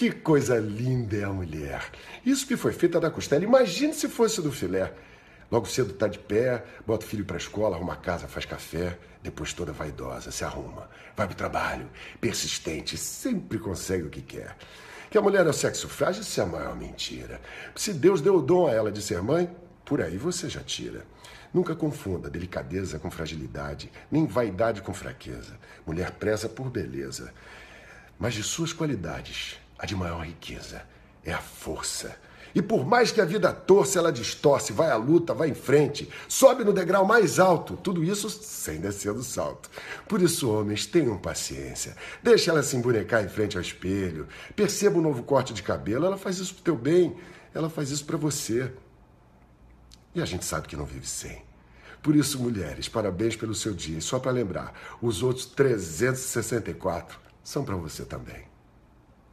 Que coisa linda é a mulher. Isso que foi feita é da costela. Imagine se fosse do filé. Logo cedo tá de pé, bota o filho para escola, arruma a casa, faz café, depois toda vaidosa, se arruma, vai pro trabalho, persistente, sempre consegue o que quer. Que a mulher é o sexo frágil, isso é a maior mentira. Se Deus deu o dom a ela de ser mãe, por aí você já tira. Nunca confunda delicadeza com fragilidade, nem vaidade com fraqueza. Mulher preza por beleza, mas de suas qualidades. A de maior riqueza é a força. E por mais que a vida torça, ela distorce, vai à luta, vai em frente, sobe no degrau mais alto, tudo isso sem descer do salto. Por isso, homens, tenham paciência. Deixa ela se embonecar em frente ao espelho. Perceba o um novo corte de cabelo, ela faz isso pro teu bem, ela faz isso para você. E a gente sabe que não vive sem. Por isso, mulheres, parabéns pelo seu dia. E só para lembrar, os outros 364 são para você também.